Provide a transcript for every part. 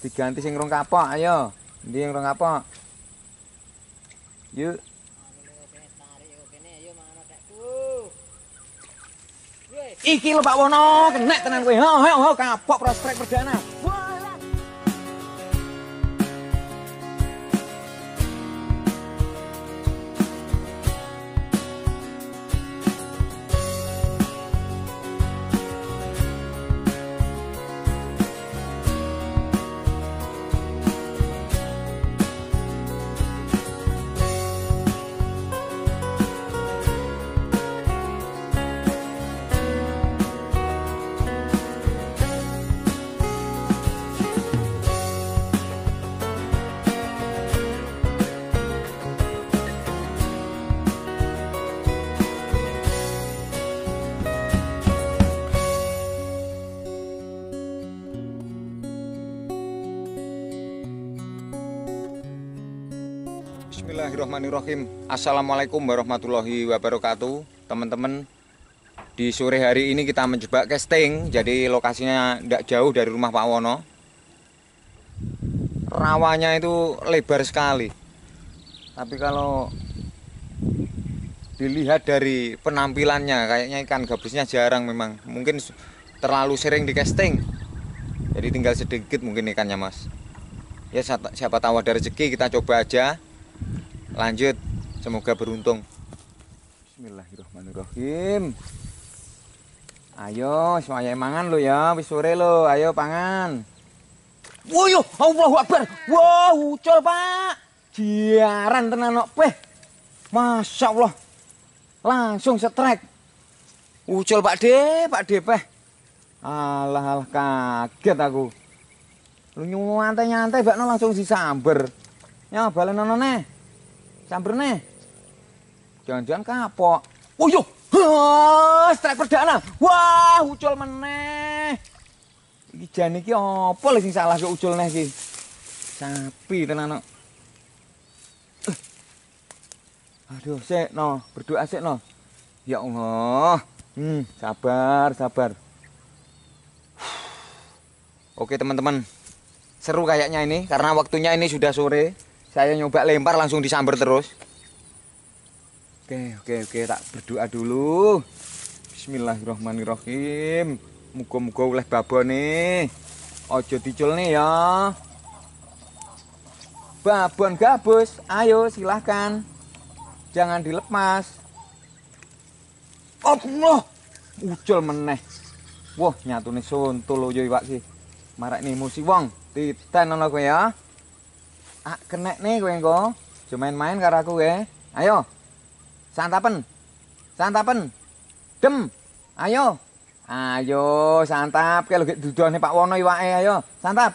diganti sing rong kapok ayo ndi sing rong kapok yuk iki lho Pak Wono kena tenan kowe heh kapok prospek perdana Bismillahirrahmanirrahim. Assalamualaikum warahmatullahi wabarakatuh, teman-teman. Di sore hari ini kita menjebak casting, jadi lokasinya tidak jauh dari rumah Pak Wono. Rawanya itu lebar sekali, tapi kalau dilihat dari penampilannya, kayaknya ikan gabusnya jarang memang. Mungkin terlalu sering di casting, jadi tinggal sedikit mungkin ikannya mas. Ya siapa tahu ada rezeki kita coba aja lanjut semoga beruntung Bismillahirrahmanirrahim ayo semuanya mangan lo ya wis sore lo ayo pangan Woyo, Allahu Akbar. Wow, ucol, Pak. jiaran tenan nok peh. Masya Allah. Langsung setrek Ucol, Pak De, Pak De peh. Alah, alah kaget aku. Lu nyantai-nyantai bakno langsung disamber. Ya balen nonone. Campur nih. Jangan-jangan kapok. Oh yuk. Iya. strike perdana. Wah, ucul meneh. Ini jan oh, apa lagi salah ke ucul nih Sapi tenan eh. Aduh, sik no, berdoa sik no. Ya Allah. Hmm, sabar, sabar. Oke, teman-teman. Seru kayaknya ini karena waktunya ini sudah sore saya nyoba lempar langsung disamber terus oke oke oke tak berdoa dulu Bismillahirrahmanirrahim muka-muka oleh nih. ojo dicul nih ya babon gabus ayo silahkan jangan dilepas Allah ucul meneh wah nih suntul yo iwak sih marak nih musik wong titan ana ya Ah, kena nih engko. Cuma main-main aku ya. Ayo. Santapen. Santapen. Dem. Ayo. Ayo, santap. Kalau gitu Pak Wono iwae. Ayo, santap.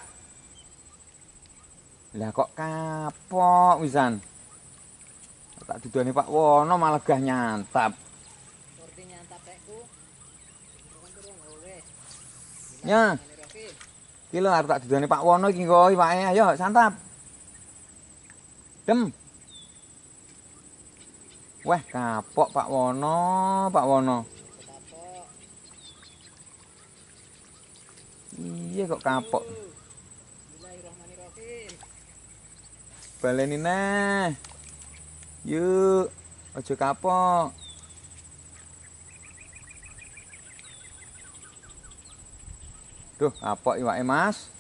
Lah kok kapok, Wisan. Tak duduk Pak Wono malah gak nyantap. Ya. Kilo arep tak didone Pak Wono iki kok iwake ayo santap. adem. Wah, kapok Pak Wono, Pak Wono. Iya kok kapok. Baleni nah. Eh. Yuk, ojo kapok. Duh, kapok iwake, Mas.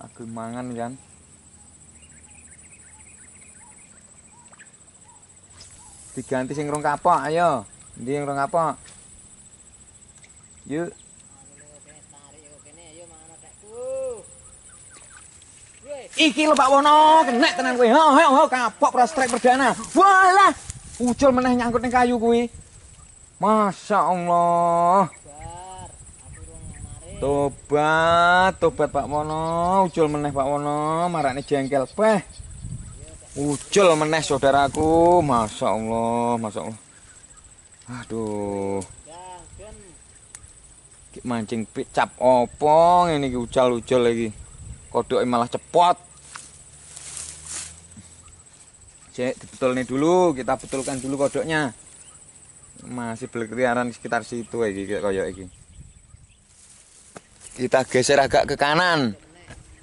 aku mangan kan diganti sing rong kapok ayo ndi rong kapok yuk Iki lho Wono, kena tenan kowe. Ho kapok pro strike perdana. Walah, ucul meneh nyangkut ning kayu kuwi. Masya Tobat, tobat Pak Wono, ujul meneh Pak Wono, marane jengkel peh. Ujul meneh saudaraku, masya Allah, masya Allah. Aduh. Ki mancing cap opong. ini ki ujal lagi. Kodok malah cepot. Cek betul nih dulu, kita betulkan dulu kodoknya. Masih berkeliaran sekitar situ lagi. kayak iki. kita geser agak ke kanan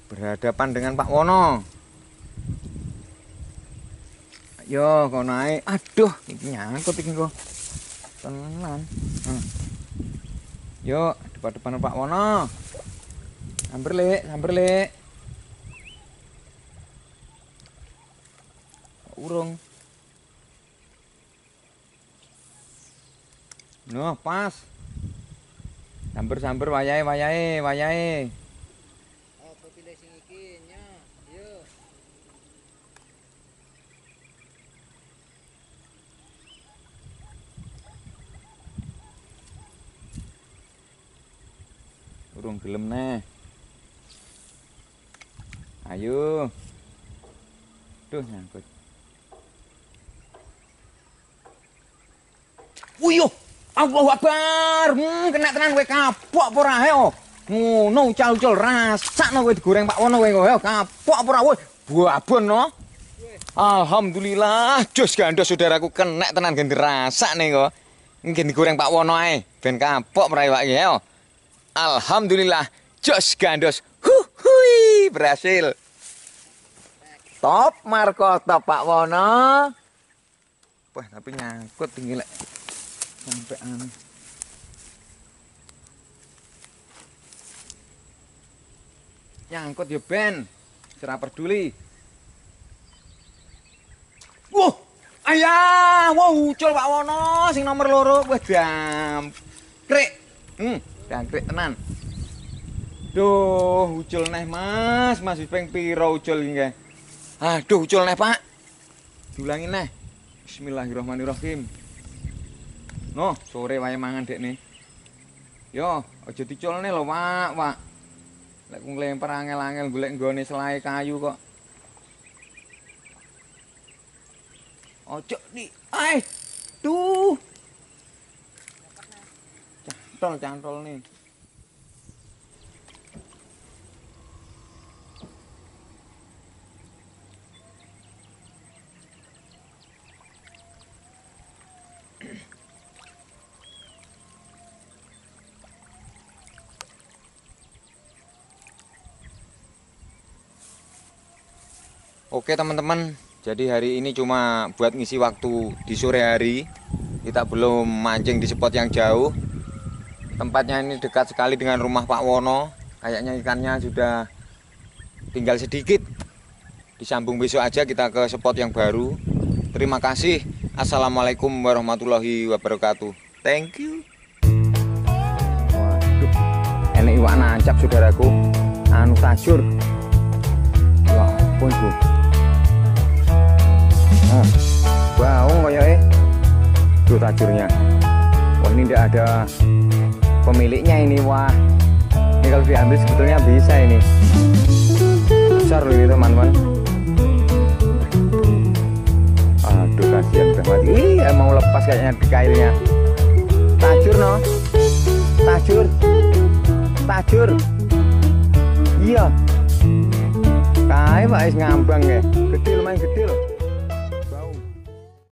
berhadapan dengan Pak Wono ayo kau naik aduh ini nyangkut ini kok tenang hmm. yuk depan depan Pak Wono hampir lek hampir lek urung Nah, pas. Samper samper wayahe wayahe wayahe. Apa oh, sing iki nya? Yo. Urung gelem neh. Ayo. Duh nyangkut. Wuyuh. Allahu Akbar. Hmm, kena tenan kowe kapok apa ora oh. Ngono ucal-ucal rasakno kowe digoreng Pak Wono kowe heo oh? kapok apa ora buah Babon no. Alhamdulillah, jos gandos saudaraku kena tenan ganti rasa nih kok. Mungkin digoreng Pak Wono ae ben kapok mrai Pak ya. Alhamdulillah, jos gandos. Huhui, berhasil. Top Marco top Pak Wono. Wah, tapi nyangkut tinggi lek. sampai um, aneh nyangkut ya Ben serah peduli wuh ayah wuh ucul pak wono sing nomor loro wah jam krik hmm dan krik tenan duh ucul neh mas mas bispeng piro ucul hingga aduh ucul neh pak diulangin neh bismillahirrahmanirrahim No, sore wae mangan dek nih. Yo, aja diculne lho, Pak, Pak. Lek ku nglempar angel-angel golek nggone selai kayu kok. Ojo di, ai. Tuh. Cantol-cantol nih. Oke teman-teman, jadi hari ini cuma buat ngisi waktu di sore hari. Kita belum mancing di spot yang jauh. Tempatnya ini dekat sekali dengan rumah Pak Wono. Kayaknya ikannya sudah tinggal sedikit. Disambung besok aja kita ke spot yang baru. Terima kasih. Assalamualaikum warahmatullahi wabarakatuh. Thank you. Waduh, ini iwak nancap saudaraku. Anu tajur. Wah, pun, gue. tajurnya wah ini tidak ada pemiliknya ini wah ini kalau diambil sebetulnya bisa ini besar loh ini teman-teman aduh kasihan banget iya mau lepas kayaknya di kailnya tajur no tajur tajur iya kail pak is ngambang ya kecil main kecil.